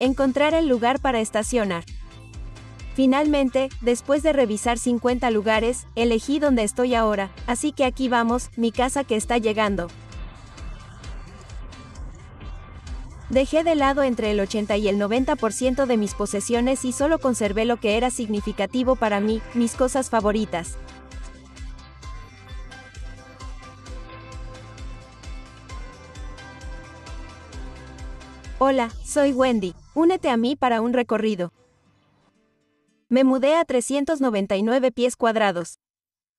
Encontrar el lugar para estacionar. Finalmente, después de revisar 50 lugares, elegí donde estoy ahora, así que aquí vamos, mi casa que está llegando. Dejé de lado entre el 80 y el 90% de mis posesiones y solo conservé lo que era significativo para mí, mis cosas favoritas. Hola, soy Wendy. Únete a mí para un recorrido. Me mudé a 399 pies cuadrados.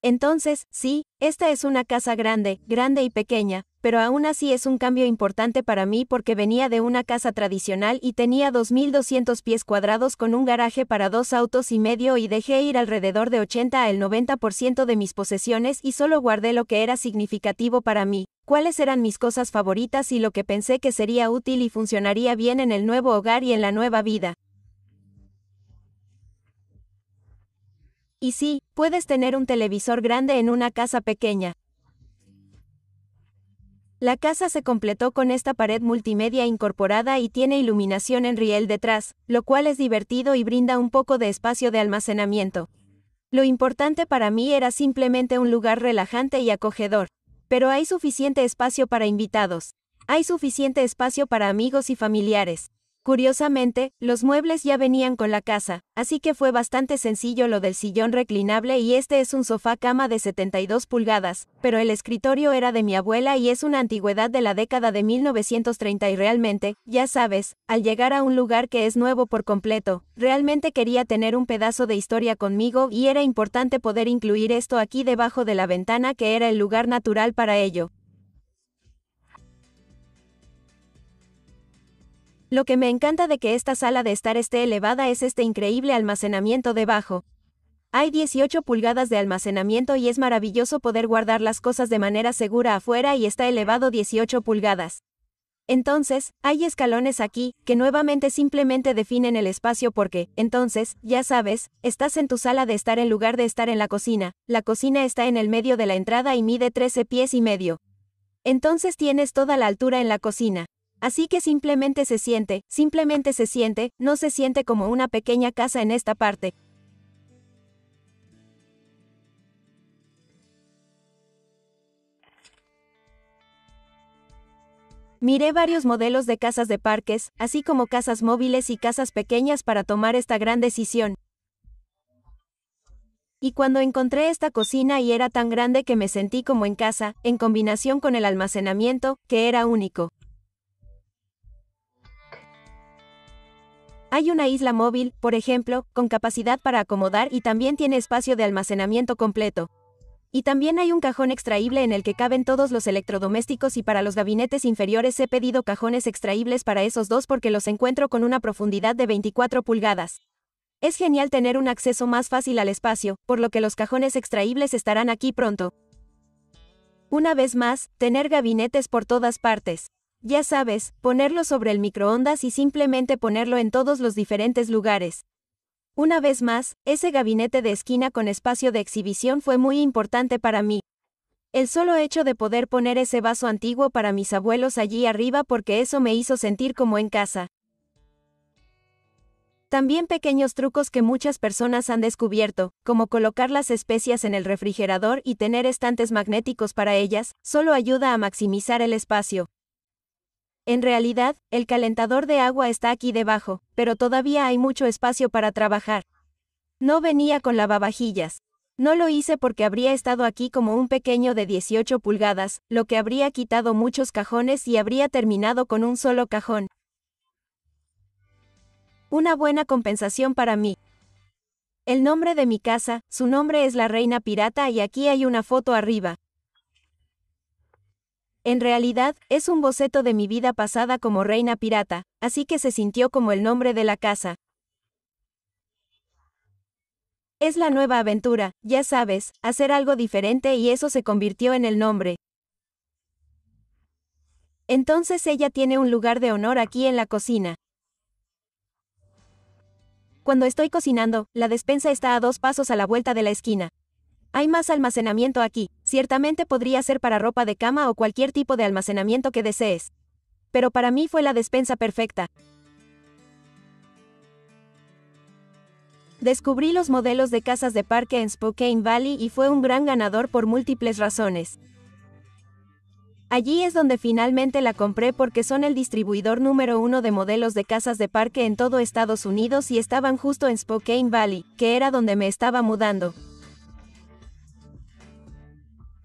Entonces, sí, esta es una casa grande, grande y pequeña, pero aún así es un cambio importante para mí porque venía de una casa tradicional y tenía 2.200 pies cuadrados con un garaje para dos autos y medio y dejé ir alrededor de 80 al 90% de mis posesiones y solo guardé lo que era significativo para mí cuáles eran mis cosas favoritas y lo que pensé que sería útil y funcionaría bien en el nuevo hogar y en la nueva vida. Y sí, puedes tener un televisor grande en una casa pequeña. La casa se completó con esta pared multimedia incorporada y tiene iluminación en riel detrás, lo cual es divertido y brinda un poco de espacio de almacenamiento. Lo importante para mí era simplemente un lugar relajante y acogedor. Pero hay suficiente espacio para invitados. Hay suficiente espacio para amigos y familiares. Curiosamente, los muebles ya venían con la casa, así que fue bastante sencillo lo del sillón reclinable y este es un sofá cama de 72 pulgadas, pero el escritorio era de mi abuela y es una antigüedad de la década de 1930 y realmente, ya sabes, al llegar a un lugar que es nuevo por completo, realmente quería tener un pedazo de historia conmigo y era importante poder incluir esto aquí debajo de la ventana que era el lugar natural para ello. Lo que me encanta de que esta sala de estar esté elevada es este increíble almacenamiento debajo. Hay 18 pulgadas de almacenamiento y es maravilloso poder guardar las cosas de manera segura afuera y está elevado 18 pulgadas. Entonces, hay escalones aquí, que nuevamente simplemente definen el espacio porque, entonces, ya sabes, estás en tu sala de estar en lugar de estar en la cocina, la cocina está en el medio de la entrada y mide 13 pies y medio. Entonces tienes toda la altura en la cocina. Así que simplemente se siente, simplemente se siente, no se siente como una pequeña casa en esta parte. Miré varios modelos de casas de parques, así como casas móviles y casas pequeñas para tomar esta gran decisión. Y cuando encontré esta cocina y era tan grande que me sentí como en casa, en combinación con el almacenamiento, que era único. Hay una isla móvil, por ejemplo, con capacidad para acomodar y también tiene espacio de almacenamiento completo. Y también hay un cajón extraíble en el que caben todos los electrodomésticos y para los gabinetes inferiores he pedido cajones extraíbles para esos dos porque los encuentro con una profundidad de 24 pulgadas. Es genial tener un acceso más fácil al espacio, por lo que los cajones extraíbles estarán aquí pronto. Una vez más, tener gabinetes por todas partes. Ya sabes, ponerlo sobre el microondas y simplemente ponerlo en todos los diferentes lugares. Una vez más, ese gabinete de esquina con espacio de exhibición fue muy importante para mí. El solo hecho de poder poner ese vaso antiguo para mis abuelos allí arriba porque eso me hizo sentir como en casa. También pequeños trucos que muchas personas han descubierto, como colocar las especias en el refrigerador y tener estantes magnéticos para ellas, solo ayuda a maximizar el espacio. En realidad, el calentador de agua está aquí debajo, pero todavía hay mucho espacio para trabajar. No venía con lavavajillas. No lo hice porque habría estado aquí como un pequeño de 18 pulgadas, lo que habría quitado muchos cajones y habría terminado con un solo cajón. Una buena compensación para mí. El nombre de mi casa, su nombre es la Reina Pirata y aquí hay una foto arriba, en realidad, es un boceto de mi vida pasada como reina pirata, así que se sintió como el nombre de la casa. Es la nueva aventura, ya sabes, hacer algo diferente y eso se convirtió en el nombre. Entonces ella tiene un lugar de honor aquí en la cocina. Cuando estoy cocinando, la despensa está a dos pasos a la vuelta de la esquina. Hay más almacenamiento aquí, ciertamente podría ser para ropa de cama o cualquier tipo de almacenamiento que desees. Pero para mí fue la despensa perfecta. Descubrí los modelos de casas de parque en Spokane Valley y fue un gran ganador por múltiples razones. Allí es donde finalmente la compré porque son el distribuidor número uno de modelos de casas de parque en todo Estados Unidos y estaban justo en Spokane Valley, que era donde me estaba mudando.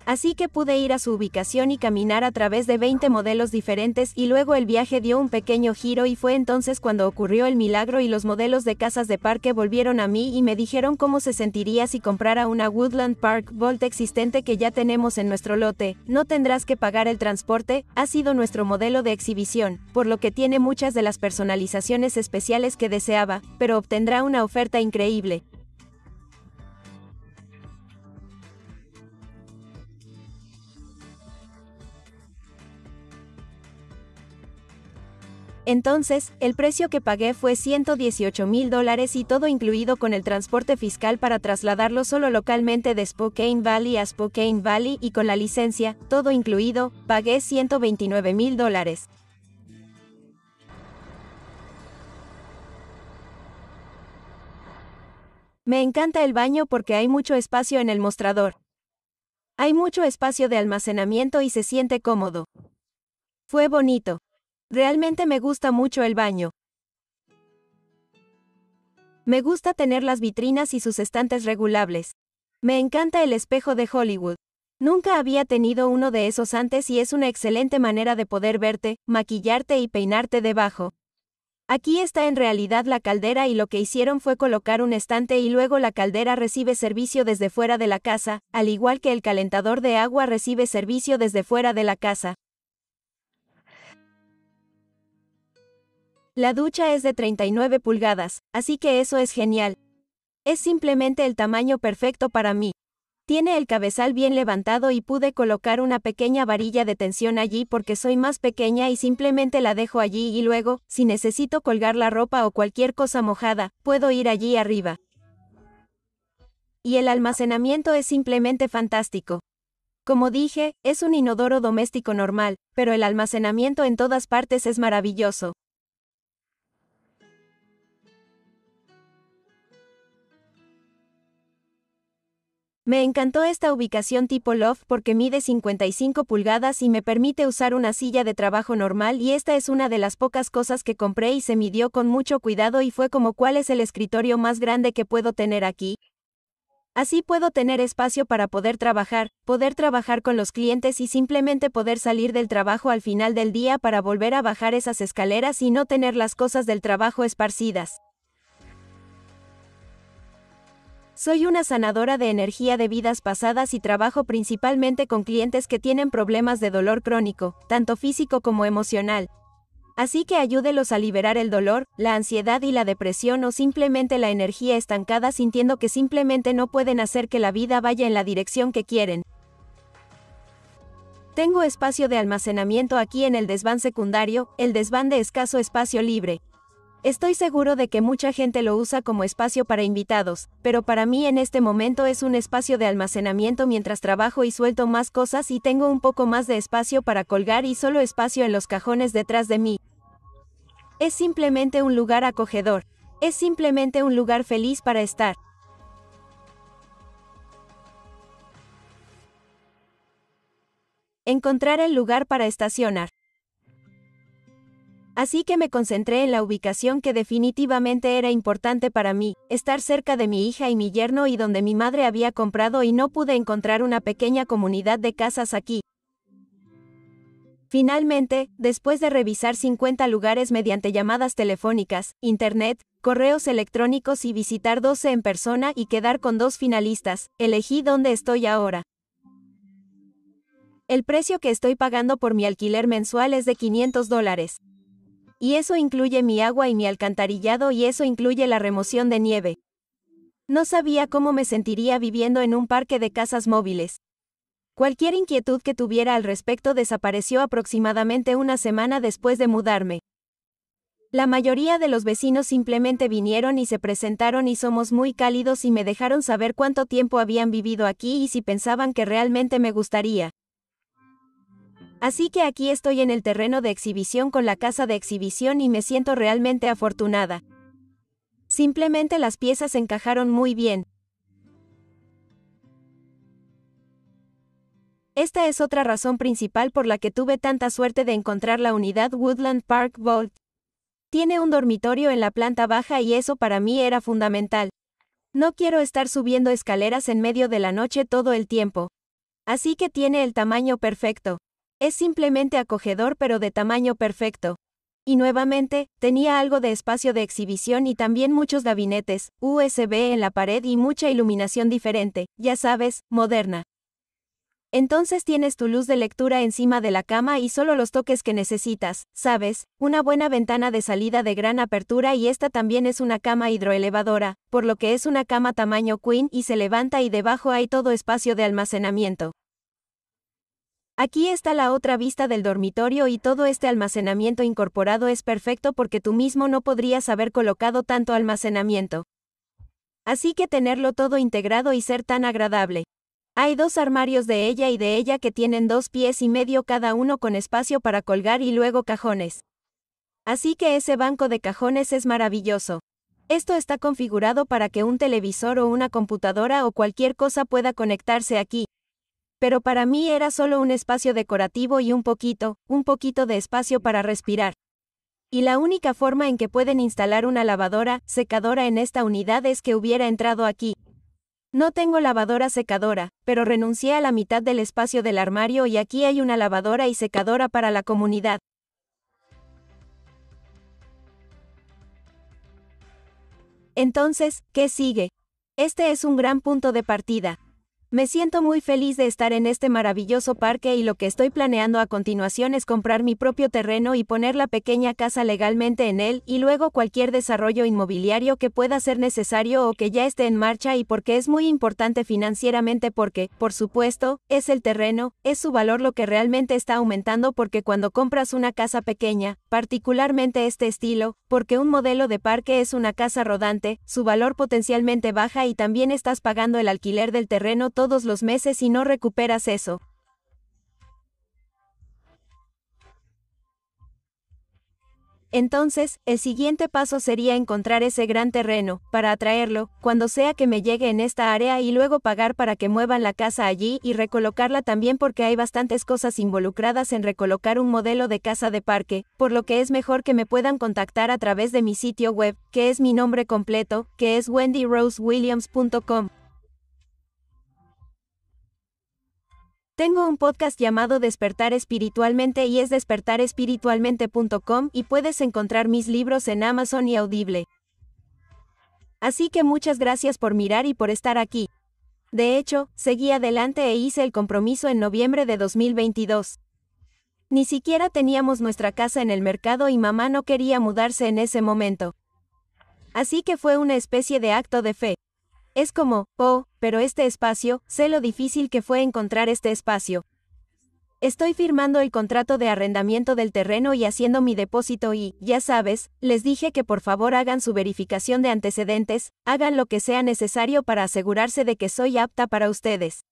Así que pude ir a su ubicación y caminar a través de 20 modelos diferentes y luego el viaje dio un pequeño giro y fue entonces cuando ocurrió el milagro y los modelos de casas de parque volvieron a mí y me dijeron cómo se sentiría si comprara una Woodland Park Volt existente que ya tenemos en nuestro lote, no tendrás que pagar el transporte, ha sido nuestro modelo de exhibición, por lo que tiene muchas de las personalizaciones especiales que deseaba, pero obtendrá una oferta increíble, Entonces, el precio que pagué fue 118 mil dólares y todo incluido con el transporte fiscal para trasladarlo solo localmente de Spokane Valley a Spokane Valley y con la licencia, todo incluido, pagué 129 mil dólares. Me encanta el baño porque hay mucho espacio en el mostrador. Hay mucho espacio de almacenamiento y se siente cómodo. Fue bonito. Realmente me gusta mucho el baño. Me gusta tener las vitrinas y sus estantes regulables. Me encanta el espejo de Hollywood. Nunca había tenido uno de esos antes y es una excelente manera de poder verte, maquillarte y peinarte debajo. Aquí está en realidad la caldera y lo que hicieron fue colocar un estante y luego la caldera recibe servicio desde fuera de la casa, al igual que el calentador de agua recibe servicio desde fuera de la casa. La ducha es de 39 pulgadas, así que eso es genial. Es simplemente el tamaño perfecto para mí. Tiene el cabezal bien levantado y pude colocar una pequeña varilla de tensión allí porque soy más pequeña y simplemente la dejo allí y luego, si necesito colgar la ropa o cualquier cosa mojada, puedo ir allí arriba. Y el almacenamiento es simplemente fantástico. Como dije, es un inodoro doméstico normal, pero el almacenamiento en todas partes es maravilloso. Me encantó esta ubicación tipo loft porque mide 55 pulgadas y me permite usar una silla de trabajo normal y esta es una de las pocas cosas que compré y se midió con mucho cuidado y fue como cuál es el escritorio más grande que puedo tener aquí. Así puedo tener espacio para poder trabajar, poder trabajar con los clientes y simplemente poder salir del trabajo al final del día para volver a bajar esas escaleras y no tener las cosas del trabajo esparcidas. Soy una sanadora de energía de vidas pasadas y trabajo principalmente con clientes que tienen problemas de dolor crónico, tanto físico como emocional. Así que ayúdelos a liberar el dolor, la ansiedad y la depresión o simplemente la energía estancada sintiendo que simplemente no pueden hacer que la vida vaya en la dirección que quieren. Tengo espacio de almacenamiento aquí en el desván secundario, el desván de escaso espacio libre, Estoy seguro de que mucha gente lo usa como espacio para invitados, pero para mí en este momento es un espacio de almacenamiento mientras trabajo y suelto más cosas y tengo un poco más de espacio para colgar y solo espacio en los cajones detrás de mí. Es simplemente un lugar acogedor. Es simplemente un lugar feliz para estar. Encontrar el lugar para estacionar. Así que me concentré en la ubicación que definitivamente era importante para mí, estar cerca de mi hija y mi yerno y donde mi madre había comprado y no pude encontrar una pequeña comunidad de casas aquí. Finalmente, después de revisar 50 lugares mediante llamadas telefónicas, internet, correos electrónicos y visitar 12 en persona y quedar con dos finalistas, elegí dónde estoy ahora. El precio que estoy pagando por mi alquiler mensual es de 500 dólares y eso incluye mi agua y mi alcantarillado y eso incluye la remoción de nieve. No sabía cómo me sentiría viviendo en un parque de casas móviles. Cualquier inquietud que tuviera al respecto desapareció aproximadamente una semana después de mudarme. La mayoría de los vecinos simplemente vinieron y se presentaron y somos muy cálidos y me dejaron saber cuánto tiempo habían vivido aquí y si pensaban que realmente me gustaría. Así que aquí estoy en el terreno de exhibición con la casa de exhibición y me siento realmente afortunada. Simplemente las piezas encajaron muy bien. Esta es otra razón principal por la que tuve tanta suerte de encontrar la unidad Woodland Park Vault. Tiene un dormitorio en la planta baja y eso para mí era fundamental. No quiero estar subiendo escaleras en medio de la noche todo el tiempo. Así que tiene el tamaño perfecto. Es simplemente acogedor pero de tamaño perfecto. Y nuevamente, tenía algo de espacio de exhibición y también muchos gabinetes, USB en la pared y mucha iluminación diferente, ya sabes, moderna. Entonces tienes tu luz de lectura encima de la cama y solo los toques que necesitas, sabes, una buena ventana de salida de gran apertura y esta también es una cama hidroelevadora, por lo que es una cama tamaño queen y se levanta y debajo hay todo espacio de almacenamiento. Aquí está la otra vista del dormitorio y todo este almacenamiento incorporado es perfecto porque tú mismo no podrías haber colocado tanto almacenamiento. Así que tenerlo todo integrado y ser tan agradable. Hay dos armarios de ella y de ella que tienen dos pies y medio cada uno con espacio para colgar y luego cajones. Así que ese banco de cajones es maravilloso. Esto está configurado para que un televisor o una computadora o cualquier cosa pueda conectarse aquí pero para mí era solo un espacio decorativo y un poquito, un poquito de espacio para respirar. Y la única forma en que pueden instalar una lavadora, secadora en esta unidad es que hubiera entrado aquí. No tengo lavadora secadora, pero renuncié a la mitad del espacio del armario y aquí hay una lavadora y secadora para la comunidad. Entonces, ¿qué sigue? Este es un gran punto de partida. Me siento muy feliz de estar en este maravilloso parque y lo que estoy planeando a continuación es comprar mi propio terreno y poner la pequeña casa legalmente en él y luego cualquier desarrollo inmobiliario que pueda ser necesario o que ya esté en marcha y porque es muy importante financieramente porque, por supuesto, es el terreno, es su valor lo que realmente está aumentando porque cuando compras una casa pequeña, particularmente este estilo, porque un modelo de parque es una casa rodante, su valor potencialmente baja y también estás pagando el alquiler del terreno todo todos los meses y no recuperas eso. Entonces, el siguiente paso sería encontrar ese gran terreno, para atraerlo, cuando sea que me llegue en esta área y luego pagar para que muevan la casa allí y recolocarla también porque hay bastantes cosas involucradas en recolocar un modelo de casa de parque, por lo que es mejor que me puedan contactar a través de mi sitio web, que es mi nombre completo, que es wendyrosewilliams.com. Tengo un podcast llamado Despertar Espiritualmente y es despertarespiritualmente.com y puedes encontrar mis libros en Amazon y Audible. Así que muchas gracias por mirar y por estar aquí. De hecho, seguí adelante e hice el compromiso en noviembre de 2022. Ni siquiera teníamos nuestra casa en el mercado y mamá no quería mudarse en ese momento. Así que fue una especie de acto de fe. Es como, oh, pero este espacio, sé lo difícil que fue encontrar este espacio. Estoy firmando el contrato de arrendamiento del terreno y haciendo mi depósito y, ya sabes, les dije que por favor hagan su verificación de antecedentes, hagan lo que sea necesario para asegurarse de que soy apta para ustedes.